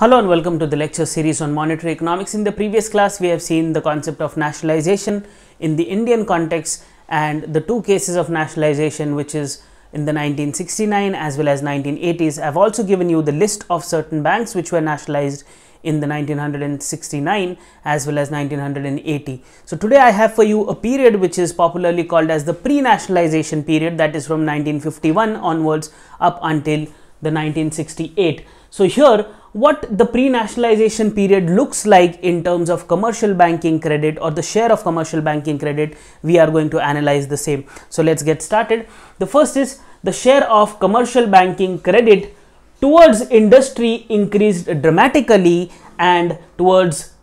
Hello and welcome to the lecture series on monetary economics. In the previous class, we have seen the concept of nationalization in the Indian context and the two cases of nationalization, which is in the 1969 as well as 1980s. I've also given you the list of certain banks which were nationalized in the 1969 as well as 1980. So today I have for you a period which is popularly called as the pre-nationalization period that is from 1951 onwards up until the 1968. So here what the pre-nationalization period looks like in terms of commercial banking credit or the share of commercial banking credit, we are going to analyze the same. So let's get started. The first is the share of commercial banking credit towards industry increased dramatically and towards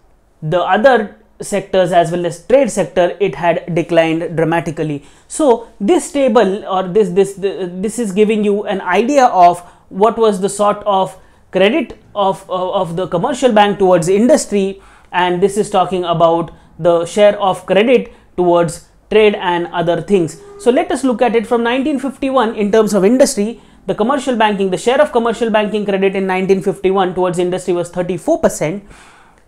the other sectors as well as trade sector it had declined dramatically so this table or this this this is giving you an idea of what was the sort of credit of, uh, of the commercial bank towards industry and this is talking about the share of credit towards trade and other things. So let us look at it from 1951 in terms of industry. The commercial banking, the share of commercial banking credit in 1951 towards industry was 34%.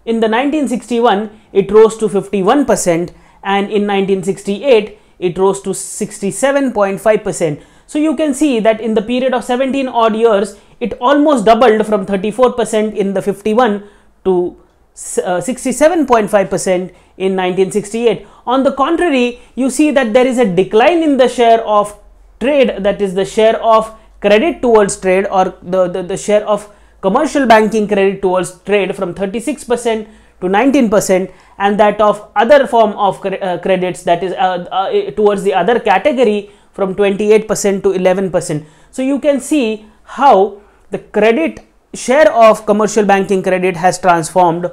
In the 1961, it rose to 51% and in 1968, it rose to 67.5%. So you can see that in the period of 17 odd years, it almost doubled from 34% in the 51 to 67.5% uh, in 1968. On the contrary, you see that there is a decline in the share of trade, that is the share of credit towards trade or the, the, the share of commercial banking credit towards trade from 36% to 19% and that of other form of cre uh, credits that is uh, uh, towards the other category from 28% to 11%. So you can see how the credit share of commercial banking credit has transformed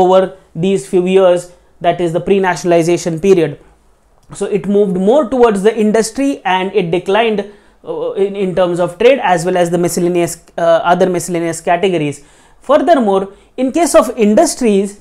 over these few years that is the pre-nationalization period. So it moved more towards the industry and it declined uh, in, in terms of trade as well as the miscellaneous uh, other miscellaneous categories. Furthermore, in case of industries,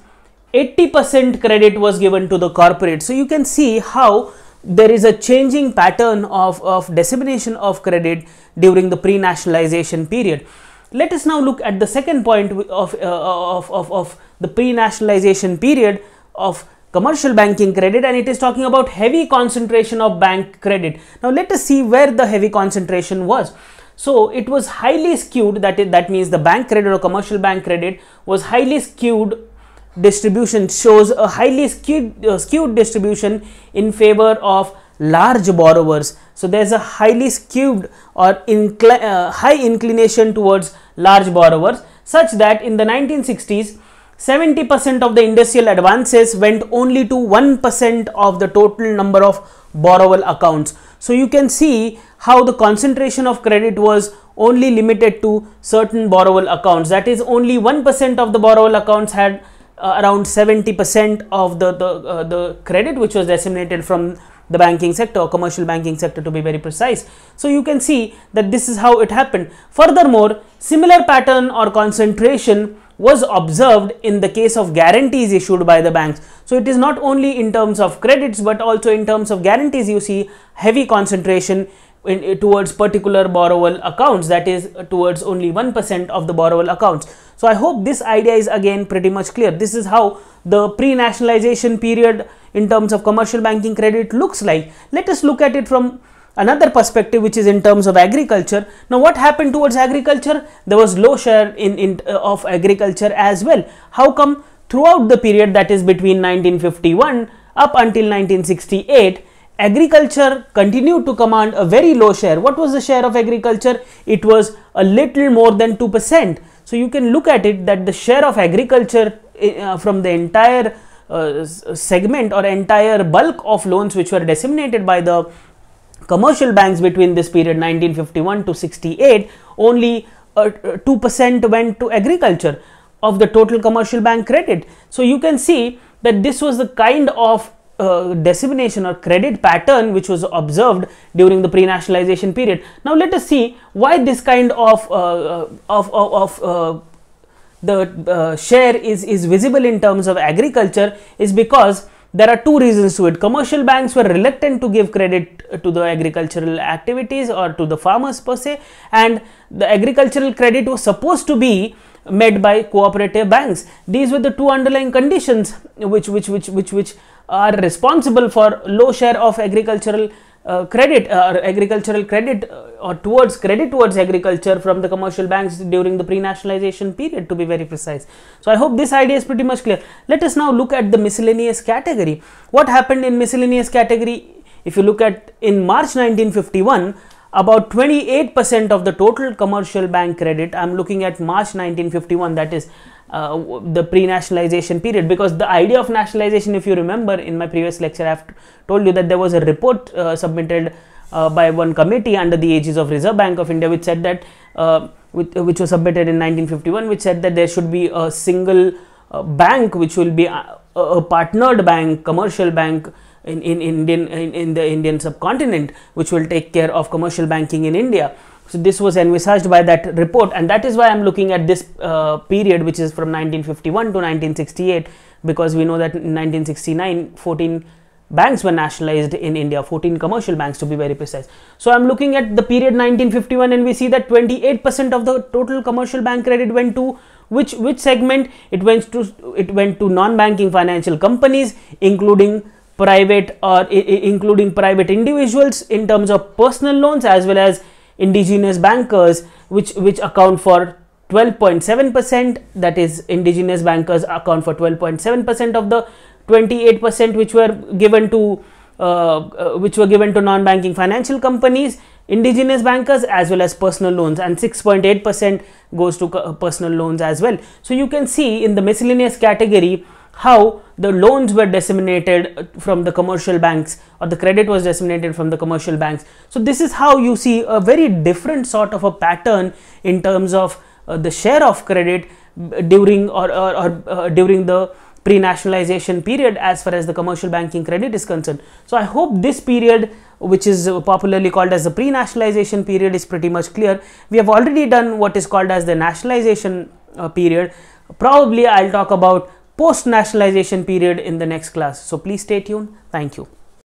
80% credit was given to the corporate. So you can see how there is a changing pattern of, of dissemination of credit during the pre-nationalization period. Let us now look at the second point of, uh, of, of, of the pre-nationalization period of commercial banking credit and it is talking about heavy concentration of bank credit. Now let us see where the heavy concentration was. So it was highly skewed that it, that means the bank credit or commercial bank credit was highly skewed distribution shows a highly skewed, uh, skewed distribution in favor of large borrowers. So there's a highly skewed or uh, high inclination towards large borrowers such that in the 1960s, 70% of the industrial advances went only to 1% of the total number of borrowable accounts. So you can see how the concentration of credit was only limited to certain borrowable accounts. That is only 1% of the borrowable accounts had uh, around 70% of the, the, uh, the credit which was disseminated from the banking sector or commercial banking sector to be very precise. So, you can see that this is how it happened. Furthermore, similar pattern or concentration was observed in the case of guarantees issued by the banks. So, it is not only in terms of credits, but also in terms of guarantees you see heavy concentration in, eh, towards particular borrowal accounts that is eh, towards only 1% of the borrowal accounts. So I hope this idea is again pretty much clear. This is how the pre-nationalization period in terms of commercial banking credit looks like. Let us look at it from another perspective which is in terms of agriculture now what happened towards agriculture there was low share in, in uh, of agriculture as well how come throughout the period that is between 1951 up until 1968 agriculture continued to command a very low share. What was the share of agriculture? It was a little more than 2%. So you can look at it that the share of agriculture eh, uh, from the entire uh, uh, segment or entire bulk of loans which were disseminated by the commercial banks between this period 1951 to 68 only 2% uh, uh went to agriculture of the total commercial bank credit. So you can see that this was the kind of uh, dissemination or credit pattern which was observed during the pre-nationalization period. Now let us see why this kind of uh, uh of of, of uh, the uh, share is is visible in terms of agriculture is because there are two reasons to it. Commercial banks were reluctant to give credit to the agricultural activities or to the farmers per se and the agricultural credit was supposed to be met by cooperative banks. These were the two underlying conditions which which which which which are responsible for low share of agricultural uh, credit uh, or uh, agricultural credit uh, or towards credit towards agriculture from the commercial banks during the pre-nationalization period to be very precise. So, I hope this idea is pretty much clear. Let us now look at the miscellaneous category. What happened in miscellaneous category? If you look at in March 1951, about 28% of the total commercial bank credit, I am looking at March 1951 that is uh, the pre-nationalization period because the idea of nationalization if you remember in my previous lecture i have told you that there was a report uh, submitted uh, by one committee under the aegis of reserve bank of india which said that which, uh, which, was submitted in 1951 which said that there should be a single uh, bank which will be a, a, partnered bank commercial bank in, in indian in, in the indian subcontinent which will take care of commercial banking in india so this was envisaged by that report and that is why I'm looking at this uh, period which is from 1951 to 1968 because we know that in 1969 14 banks were nationalized in India 14 commercial banks to be very precise. So I'm looking at the period 1951 and we see that 28% of the total commercial bank credit went to which which segment it went to it went to non-banking financial companies including private or uh, including private individuals in terms of personal loans as well as indigenous bankers which which account for 12.7% that is indigenous bankers account for 12.7% of the 28% which were given to uh, uh, which were given to non banking financial companies indigenous bankers as well as personal loans and 6.8% goes to uh, personal loans as well so you can see in the miscellaneous category how the loans were disseminated from the commercial banks or the credit was disseminated from the commercial banks. So this is how you see a very different sort of a pattern in terms of uh, the share of credit during or, or, or uh, during the pre-nationalization period as far as the commercial banking credit is concerned. So I hope this period which is popularly called as the pre-nationalization period is pretty much clear. We have already done what is called as the nationalization uh, period. Probably I'll talk about post nationalization period in the next class. So please stay tuned. Thank you.